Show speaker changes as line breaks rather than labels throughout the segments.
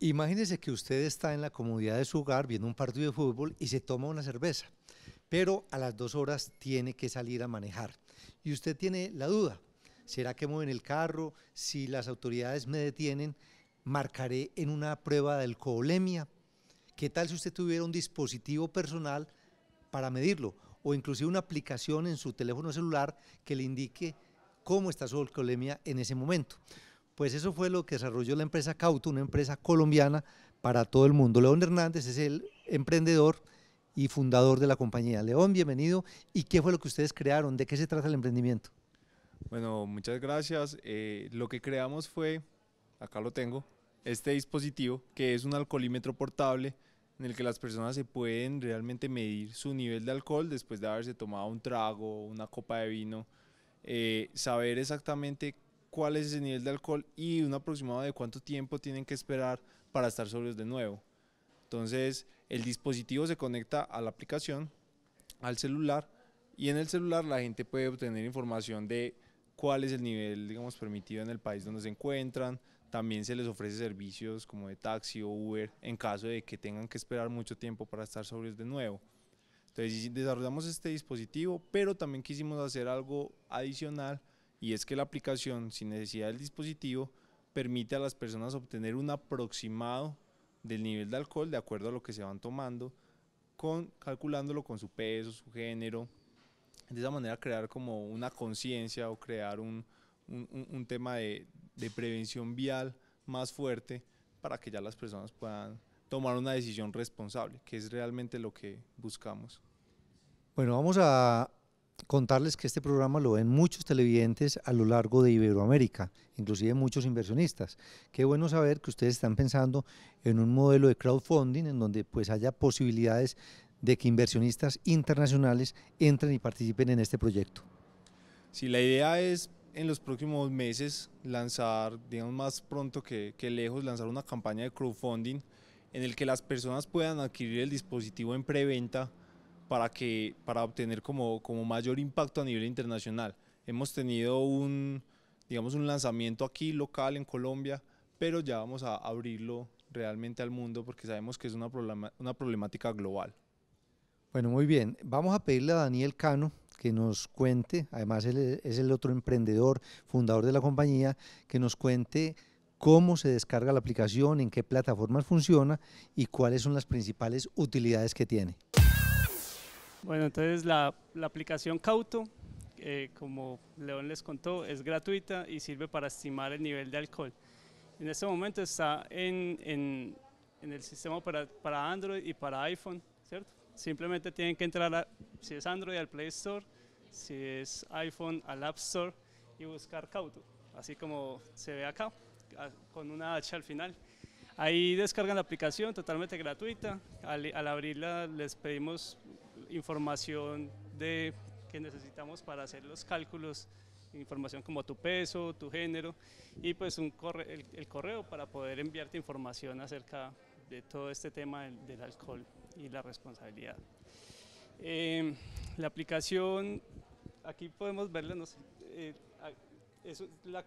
Imagínese que usted está en la comodidad de su hogar viendo un partido de fútbol y se toma una cerveza, pero a las dos horas tiene que salir a manejar y usted tiene la duda, ¿será que mueven el carro? Si las autoridades me detienen, marcaré en una prueba de alcoholemia. ¿Qué tal si usted tuviera un dispositivo personal para medirlo o inclusive una aplicación en su teléfono celular que le indique cómo está su alcoholemia en ese momento? Pues eso fue lo que desarrolló la empresa Cauto, una empresa colombiana para todo el mundo. León Hernández es el emprendedor y fundador de la compañía. León, bienvenido. ¿Y qué fue lo que ustedes crearon? ¿De qué se trata el emprendimiento?
Bueno, muchas gracias. Eh, lo que creamos fue, acá lo tengo, este dispositivo que es un alcoholímetro portable en el que las personas se pueden realmente medir su nivel de alcohol después de haberse tomado un trago, una copa de vino, eh, saber exactamente cuál es ese nivel de alcohol y un aproximado de cuánto tiempo tienen que esperar para estar sobrios de nuevo. Entonces, el dispositivo se conecta a la aplicación, al celular, y en el celular la gente puede obtener información de cuál es el nivel, digamos, permitido en el país donde se encuentran. También se les ofrece servicios como de taxi o Uber en caso de que tengan que esperar mucho tiempo para estar sobrios de nuevo. Entonces desarrollamos este dispositivo, pero también quisimos hacer algo adicional y es que la aplicación, sin necesidad del dispositivo, permite a las personas obtener un aproximado del nivel de alcohol de acuerdo a lo que se van tomando, con, calculándolo con su peso, su género, de esa manera crear como una conciencia o crear un, un, tema de, de, prevención vial más fuerte para que ya las personas puedan tomar una decisión responsable, que es realmente lo que buscamos.
Bueno, vamos a, contarles que este programa lo ven muchos televidentes a lo largo de Iberoamérica, inclusive muchos inversionistas. Qué bueno saber que ustedes están pensando en un modelo de crowdfunding en donde pues haya posibilidades de que inversionistas internacionales entren y participen en este proyecto.
Sí, la idea es en los próximos meses lanzar, digamos más pronto que, lejos, lanzar una campaña de crowdfunding en el que las personas puedan adquirir el dispositivo en preventa para, que, para obtener como, como mayor impacto a nivel internacional. Hemos tenido un, digamos, un lanzamiento aquí local en Colombia, pero ya vamos a abrirlo realmente al mundo porque sabemos que es una, problema, una problemática global.
Bueno, muy bien. Vamos a pedirle a Daniel Cano que nos cuente, además él es el otro emprendedor, fundador de la compañía, que nos cuente cómo se descarga la aplicación, en qué plataformas funciona y cuáles son las principales utilidades que tiene.
Bueno, entonces la, aplicación Cauto, eh, como León les contó, es gratuita y sirve para estimar el nivel de alcohol. En este momento está en, el sistema para, Android y para iPhone, ¿cierto? Simplemente tienen que entrar, a, si es Android, al Play Store, si es iPhone, al App Store y buscar Cauto, así como se ve acá, con una H al final. Ahí descargan la aplicación totalmente gratuita. Al, al abrirla les pedimos información de, que necesitamos para hacer los cálculos, información como tu peso, tu género y pues un corre, el, correo para poder enviarte información acerca de todo este tema del, alcohol y la responsabilidad. Em, la aplicación, aquí podemos verla, no eh, es la,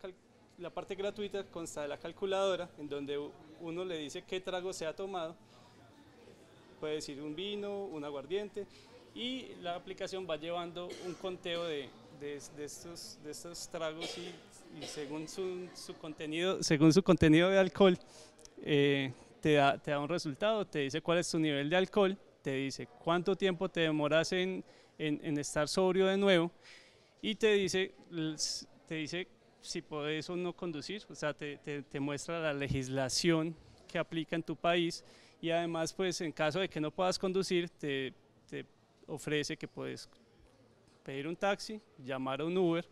la parte gratuita consta de la calculadora en donde uno le dice qué trago se ha tomado puede decir un vino, un aguardiente, y la aplicación va llevando un conteo de, de, estos, de estos, tragos y, según, su, contenido, según su contenido de alcohol eh, te, da, te da un resultado, te dice cuál es tu nivel de alcohol, te dice cuánto tiempo te demoras en, en, estar sobrio de nuevo y te dice, te dice si puedes o no conducir, o sea, te, te, te muestra la legislación que aplica en tu país y además pues en caso de que no puedas conducir te ofrece que puedes pedir un taxi, llamar a un Uber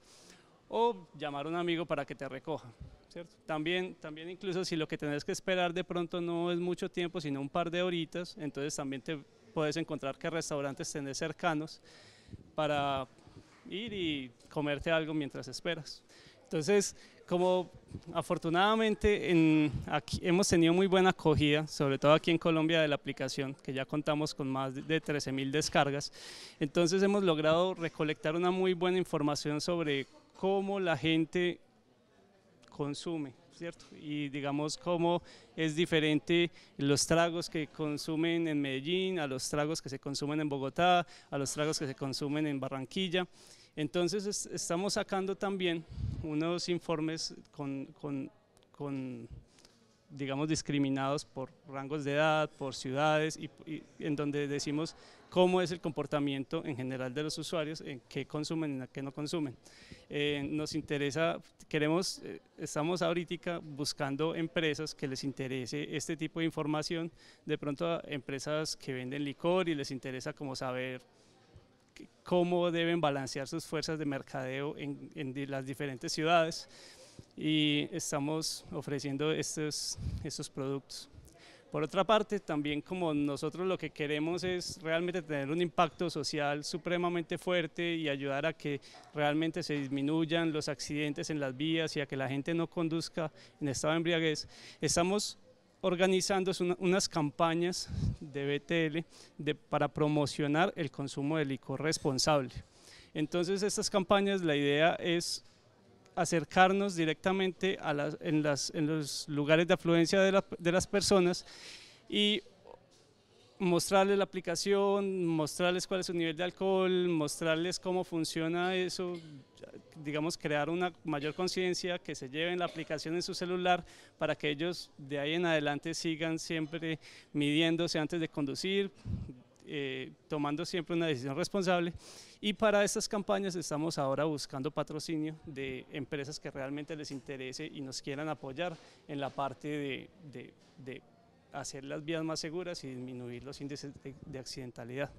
o llamar a un amigo para que te recoja. También, también incluso si lo que tenés que esperar de pronto no es mucho tiempo, sino un par de horitas, entonces también te puedes encontrar qué restaurantes tenés cercanos para ir y comerte algo mientras esperas. Entonces, como afortunadamente en, hemos tenido muy buena acogida, sobre todo aquí en Colombia de la aplicación, que ya contamos con más de 13.000 descargas. Entonces hemos logrado recolectar una muy buena información sobre cómo la gente consume, ¿cierto? Y digamos cómo es diferente los tragos que consumen en Medellín, a los tragos que se consumen en Bogotá, a los tragos que se consumen en Barranquilla. Entonces estamos sacando también unos informes con, digamos, discriminados por rangos de edad, por ciudades, y, en donde decimos cómo es el comportamiento en general de los usuarios, en qué consumen, en qué no consumen. Eh, nos interesa, queremos, eh, estamos ahorita buscando empresas que les interese este tipo de información, de pronto a empresas que venden licor y les interesa como saber cómo deben balancear sus fuerzas de mercadeo en, las diferentes ciudades y estamos ofreciendo estos, estos productos. Por otra parte, también como nosotros lo que queremos es realmente tener un impacto social supremamente fuerte y ayudar a que realmente se disminuyan los accidentes en las vías y a que la gente no conduzca en estado de embriaguez, estamos organizando unas campañas de BTL para promocionar el consumo de licor responsable. Entonces estas campañas la idea es acercarnos directamente en, los lugares de afluencia de, de las personas y mostrarles la aplicación, mostrarles cuál es su nivel de alcohol, mostrarles cómo funciona eso digamos, crear una mayor conciencia, que se lleven la aplicación en su celular para que ellos de ahí en adelante sigan siempre midiéndose antes de conducir, eh, tomando siempre una decisión responsable. Y para estas campañas estamos ahora buscando patrocinio de empresas que realmente les interese y nos quieran apoyar en la parte de, de, de hacer las vías más seguras y disminuir los índices de accidentalidad.